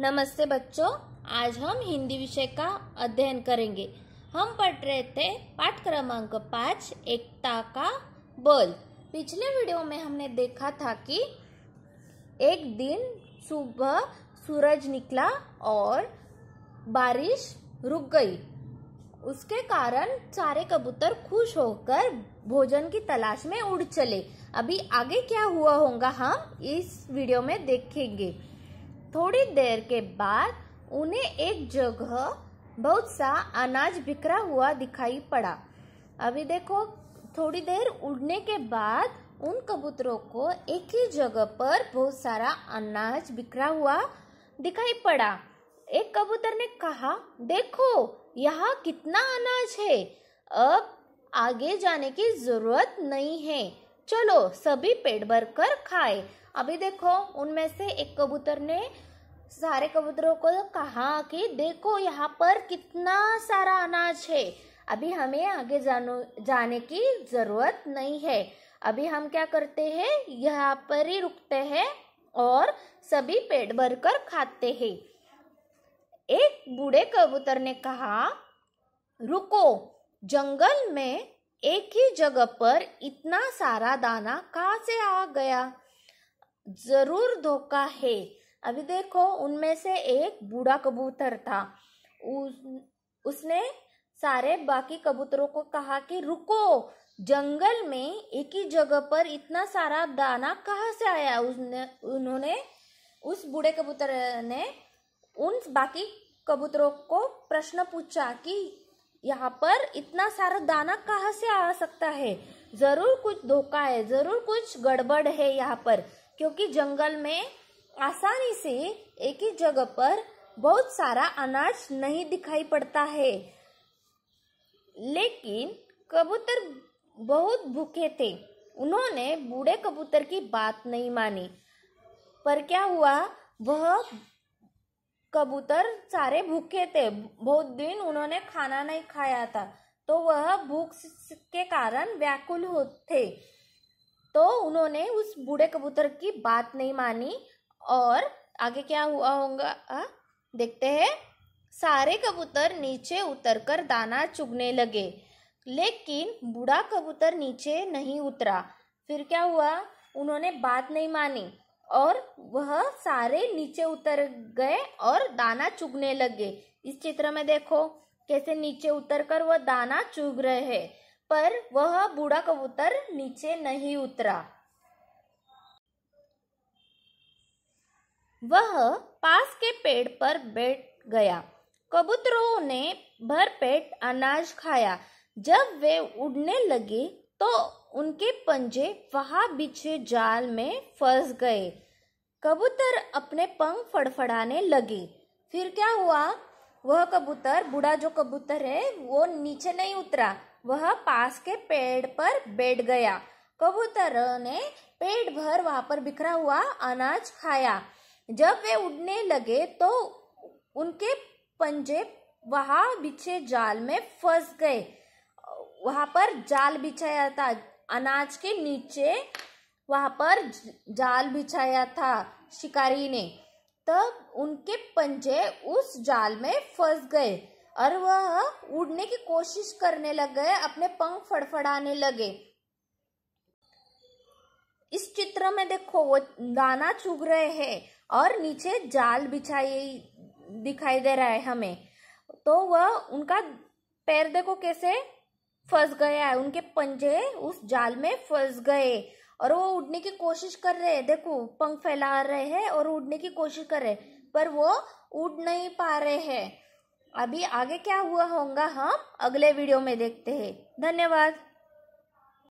नमस्ते बच्चों आज हम हिंदी विषय का अध्ययन करेंगे हम पढ़ रहे थे पाठ क्रमांक पाँच एकता का बल पिछले वीडियो में हमने देखा था कि एक दिन सुबह सूरज निकला और बारिश रुक गई उसके कारण सारे कबूतर खुश होकर भोजन की तलाश में उड़ चले अभी आगे क्या हुआ होगा हम इस वीडियो में देखेंगे थोड़ी देर के बाद उन्हें एक जगह बहुत सा अनाज बिखरा हुआ दिखाई पड़ा अभी देखो थोड़ी देर उड़ने के बाद उन कबूतरों को एक ही जगह पर बहुत सारा अनाज बिखरा हुआ दिखाई पड़ा एक कबूतर ने कहा देखो यहाँ कितना अनाज है अब आगे जाने की जरूरत नहीं है चलो सभी पेट भर कर खाए अभी देखो उनमें से एक कबूतर ने सारे कबूतरों को कहा कि देखो यहाँ पर कितना सारा अनाज है अभी हमें आगे जानो जाने की जरूरत नहीं है अभी हम क्या करते हैं यहाँ पर ही रुकते हैं और सभी पेट भरकर खाते हैं एक बूढ़े कबूतर ने कहा रुको जंगल में एक ही जगह पर इतना सारा दाना कहाँ से आ गया जरूर धोखा है अभी देखो उनमें से एक बूढ़ा कबूतर था उस उसने सारे बाकी कबूतरों को कहा कि रुको जंगल में एक ही जगह पर इतना सारा दाना कहाँ से आया उसने उन्होंने उस बूढ़े कबूतर ने उन बाकी कबूतरों को प्रश्न पूछा कि यहाँ पर इतना सारा दाना कहाँ से आ सकता है जरूर कुछ धोखा है जरूर कुछ गड़बड़ है यहाँ पर क्योंकि जंगल में आसानी से एक ही जगह पर बहुत सारा अनाज नहीं दिखाई पड़ता है लेकिन कबूतर बहुत भूखे थे उन्होंने बूढ़े कबूतर की बात नहीं मानी पर क्या हुआ वह कबूतर सारे भूखे थे बहुत दिन उन्होंने खाना नहीं खाया था तो वह भूख के कारण व्याकुल होते थे तो उन्होंने उस बूढ़े कबूतर की बात नहीं मानी और आगे क्या हुआ होगा देखते हैं सारे कबूतर नीचे उतरकर दाना चुगने लगे लेकिन बूढ़ा कबूतर नीचे नहीं उतरा फिर क्या हुआ उन्होंने बात नहीं मानी और वह सारे नीचे उतर गए और दाना चुगने लगे इस चित्र में देखो कैसे नीचे उतरकर वह दाना चुग रहे हैं पर वह बूढ़ा कबूतर नीचे नहीं उतरा वह पास के पेड़ पर बैठ गया कबूतरों ने भरपेट अनाज खाया जब वे उड़ने लगे तो उनके पंजे वहां बिछे जाल में फंस गए कबूतर अपने पंख फड़फड़ाने लगे फिर क्या हुआ वह कबूतर बूढ़ा जो कबूतर है वो नीचे नहीं उतरा वह पास के पेड़ पर बैठ गया कबूतर ने पेट भर वहां पर बिखरा हुआ अनाज खाया जब वे उड़ने लगे तो उनके पंजे वहां बिछे जाल में फंस गए वहां पर जाल बिछाया था अनाज के नीचे वहां पर जाल बिछाया था शिकारी ने तब उनके पंजे उस जाल में फंस गए और वह उड़ने की कोशिश करने लग गए अपने पंख फड़फड़ाने लगे इस चित्र में देखो वो दाना चुग रहे हैं और नीचे जाल बिछाई दिखाई दे रहा है हमें तो वह उनका पैर देखो कैसे फंस गया है उनके पंजे उस जाल में फंस गए और वो उड़ने की कोशिश कर रहे हैं देखो पंख फैला रहे हैं और उड़ने की कोशिश कर रहे पर वो उड़ नहीं पा रहे हैं अभी आगे क्या हुआ होगा हम अगले वीडियो में देखते हैं धन्यवाद